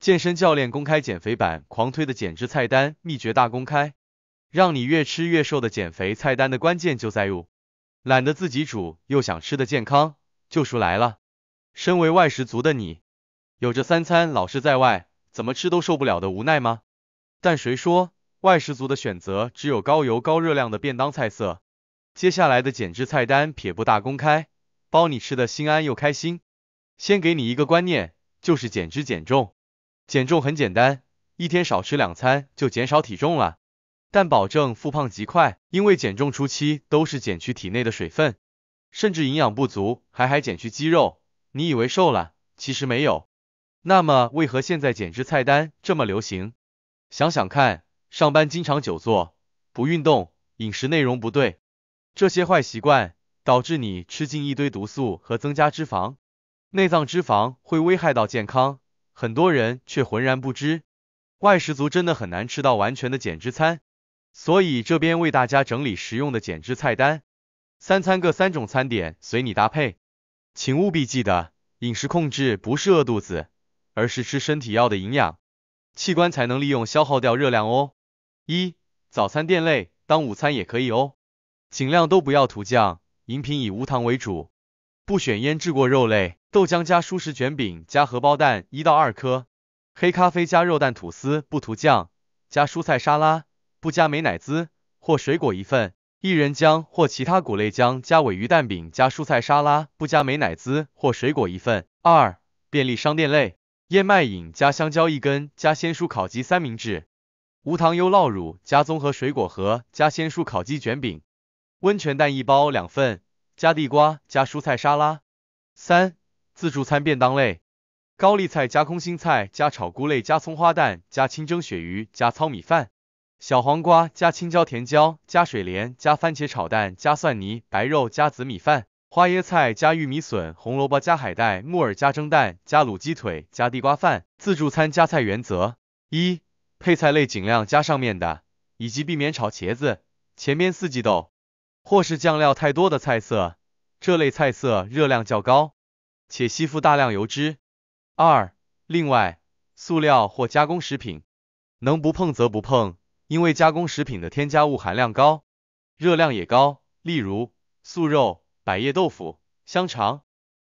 健身教练公开减肥版狂推的减脂菜单秘诀大公开，让你越吃越瘦的减肥菜单的关键就在于，懒得自己煮又想吃的健康，救赎来了。身为外食族的你，有着三餐老是在外，怎么吃都受不了的无奈吗？但谁说外食族的选择只有高油高热量的便当菜色？接下来的减脂菜单撇不大公开，包你吃的心安又开心。先给你一个观念，就是减脂减重。减重很简单，一天少吃两餐就减少体重了，但保证复胖极快，因为减重初期都是减去体内的水分，甚至营养不足，还还减去肌肉。你以为瘦了，其实没有。那么为何现在减脂菜单这么流行？想想看，上班经常久坐，不运动，饮食内容不对，这些坏习惯导致你吃进一堆毒素和增加脂肪，内脏脂肪会危害到健康。很多人却浑然不知，外食族真的很难吃到完全的减脂餐，所以这边为大家整理实用的减脂菜单，三餐各三种餐点，随你搭配，请务必记得，饮食控制不是饿肚子，而是吃身体要的营养，器官才能利用消耗掉热量哦。一，早餐店类当午餐也可以哦，尽量都不要涂酱，饮品以无糖为主，不选腌制过肉类。豆浆加蔬食卷饼加荷包蛋一到二颗，黑咖啡加肉蛋吐司不涂酱，加蔬菜沙拉不加美乃滋或水果一份，薏仁浆或其他谷类浆加尾鱼蛋饼加蔬菜沙拉不加美乃滋或水果一份。二、便利商店类：燕麦饮加香蕉一根，加鲜蔬烤鸡三明治，无糖优酪乳加综合水果盒加鲜蔬烤鸡卷饼，温泉蛋一包两份加地瓜加蔬菜沙拉。三。自助餐便当类：高丽菜加空心菜加炒菇类加葱花蛋加清蒸鳕鱼加糙米饭小黄瓜加青椒甜椒加水莲加番茄炒蛋加蒜泥白肉加紫米饭花椰菜加玉米笋红萝卜加海带木耳加蒸蛋加卤鸡腿加地瓜饭。自助餐加菜原则：一、配菜类尽量加上面的，以及避免炒茄子、前面四季豆，或是酱料太多的菜色，这类菜色热量较高。且吸附大量油脂。二、另外，塑料或加工食品，能不碰则不碰，因为加工食品的添加物含量高，热量也高，例如素肉、百叶豆腐、香肠。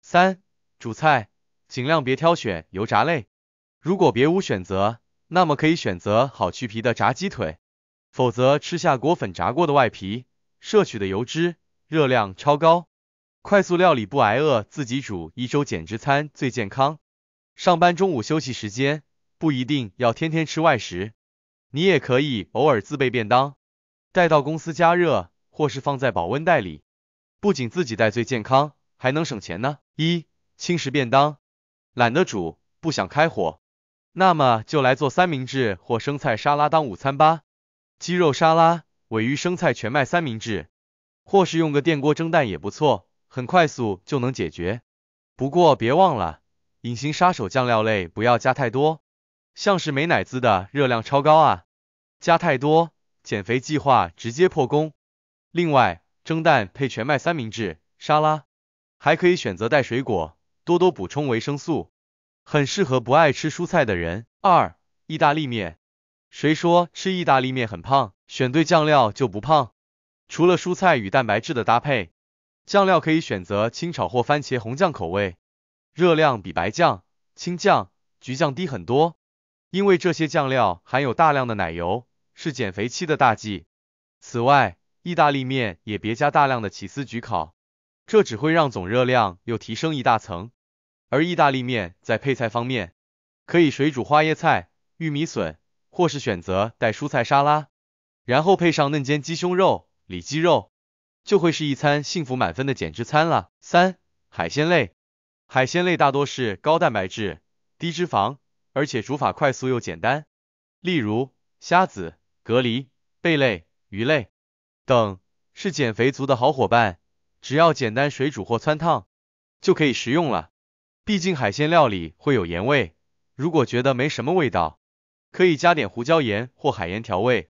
三、主菜，尽量别挑选油炸类，如果别无选择，那么可以选择好去皮的炸鸡腿，否则吃下裹粉炸过的外皮，摄取的油脂、热量超高。快速料理不挨饿，自己煮一周减脂餐最健康。上班中午休息时间，不一定要天天吃外食，你也可以偶尔自备便当，带到公司加热，或是放在保温袋里，不仅自己带最健康，还能省钱呢。一轻食便当，懒得煮，不想开火，那么就来做三明治或生菜沙拉当午餐吧。鸡肉沙拉、尾鱼生菜全麦三明治，或是用个电锅蒸蛋也不错。很快速就能解决，不过别忘了，隐形杀手酱料类不要加太多，像是美乃滋的热量超高啊，加太多减肥计划直接破功。另外，蒸蛋配全麦三明治、沙拉，还可以选择带水果，多多补充维生素，很适合不爱吃蔬菜的人。二、意大利面，谁说吃意大利面很胖？选对酱料就不胖。除了蔬菜与蛋白质的搭配。酱料可以选择清炒或番茄红酱口味，热量比白酱、青酱、橘酱低很多，因为这些酱料含有大量的奶油，是减肥期的大忌。此外，意大利面也别加大量的起司焗烤，这只会让总热量又提升一大层。而意大利面在配菜方面，可以水煮花椰菜、玉米笋，或是选择带蔬菜沙拉，然后配上嫩煎鸡胸肉、里脊肉。就会是一餐幸福满分的减脂餐了。三、海鲜类，海鲜类大多是高蛋白质、低脂肪，而且煮法快速又简单。例如虾子、蛤蜊、贝类、鱼类等是减肥族的好伙伴，只要简单水煮或汆烫就可以食用了。毕竟海鲜料理会有盐味，如果觉得没什么味道，可以加点胡椒盐或海盐调味。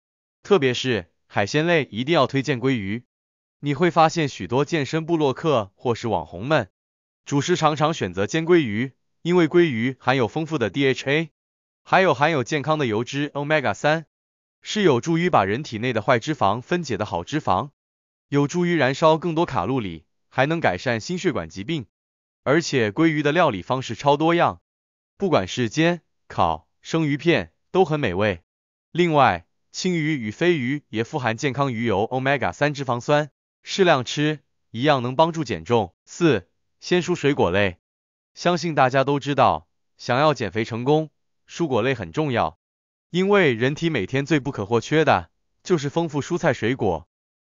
特别是海鲜类一定要推荐鲑鱼。你会发现许多健身部落客或是网红们，主食常常选择煎鲑鱼，因为鲑鱼含有丰富的 DHA，还有含有健康的油脂 omega 三，是有助于把人体内的坏脂肪分解的好脂肪，有助于燃烧更多卡路里，还能改善心血管疾病。而且鲑鱼的料理方式超多样，不管是煎、烤、生鱼片都很美味。另外，青鱼与鲱鱼也富含健康鱼油 omega 三脂肪酸。适量吃，一样能帮助减重。四、先蔬水果类，相信大家都知道，想要减肥成功，蔬果类很重要，因为人体每天最不可或缺的就是丰富蔬菜水果。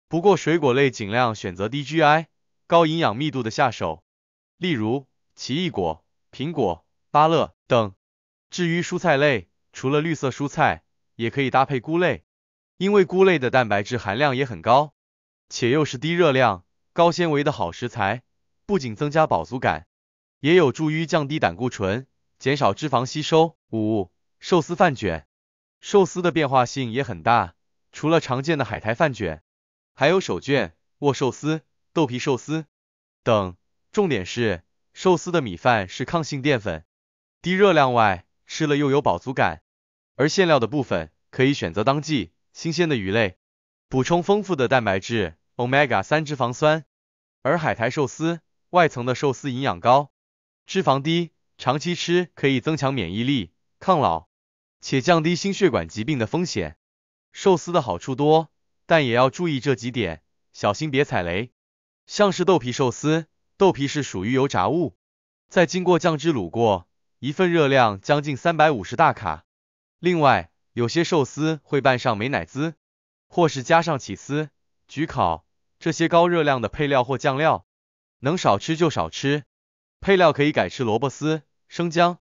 不过水果类尽量选择 DGI 高营养密度的下手，例如奇异果、苹果、芭乐等。至于蔬菜类，除了绿色蔬菜，也可以搭配菇类，因为菇类的蛋白质含量也很高。且又是低热量、高纤维的好食材，不仅增加饱足感，也有助于降低胆固醇，减少脂肪吸收。五、寿司饭卷，寿司的变化性也很大，除了常见的海苔饭卷，还有手卷、握寿司、豆皮寿司等。重点是寿司的米饭是抗性淀粉、低热量外，吃了又有饱足感，而馅料的部分可以选择当季新鲜的鱼类，补充丰富的蛋白质。Omega 三脂肪酸，而海苔寿司外层的寿司营养高，脂肪低，长期吃可以增强免疫力、抗老，且降低心血管疾病的风险。寿司的好处多，但也要注意这几点，小心别踩雷。像是豆皮寿司，豆皮是属于油炸物，再经过酱汁卤过，一份热量将近三百五十大卡。另外，有些寿司会拌上美乃滋，或是加上起司。焗烤这些高热量的配料或酱料，能少吃就少吃。配料可以改吃萝卜丝、生姜，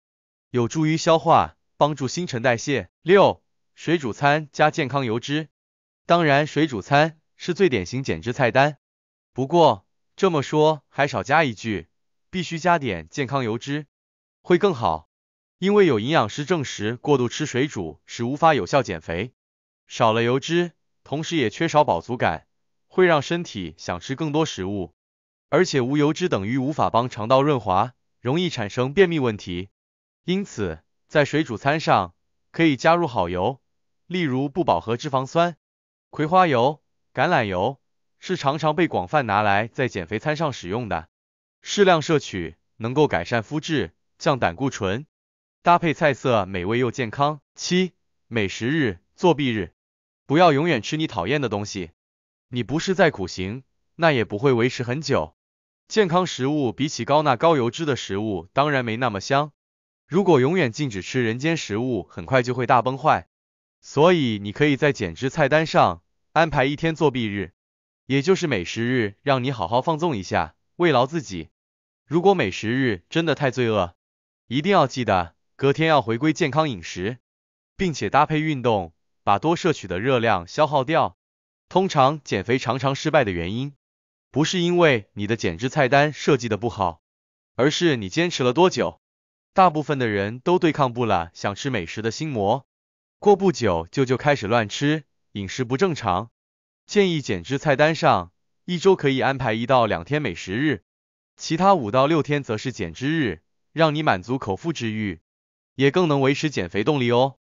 有助于消化，帮助新陈代谢。六、水煮餐加健康油脂，当然水煮餐是最典型减脂菜单。不过这么说还少加一句，必须加点健康油脂会更好，因为有营养师证实，过度吃水煮是无法有效减肥，少了油脂，同时也缺少饱足感。会让身体想吃更多食物，而且无油脂等于无法帮肠道润滑，容易产生便秘问题。因此，在水煮餐上可以加入好油，例如不饱和脂肪酸、葵花油、橄榄油，是常常被广泛拿来在减肥餐上使用的。适量摄取能够改善肤质、降胆固醇，搭配菜色美味又健康。七、美食日作弊日，不要永远吃你讨厌的东西。你不是在苦行，那也不会维持很久。健康食物比起高钠高油脂的食物，当然没那么香。如果永远禁止吃人间食物，很快就会大崩坏。所以你可以在减脂菜单上安排一天作弊日，也就是美食日，让你好好放纵一下，慰劳自己。如果美食日真的太罪恶，一定要记得隔天要回归健康饮食，并且搭配运动，把多摄取的热量消耗掉。通常减肥常常失败的原因，不是因为你的减脂菜单设计的不好，而是你坚持了多久。大部分的人都对抗不了想吃美食的心魔，过不久就就开始乱吃，饮食不正常。建议减脂菜单上，一周可以安排一到两天美食日，其他五到六天则是减脂日，让你满足口腹之欲，也更能维持减肥动力哦。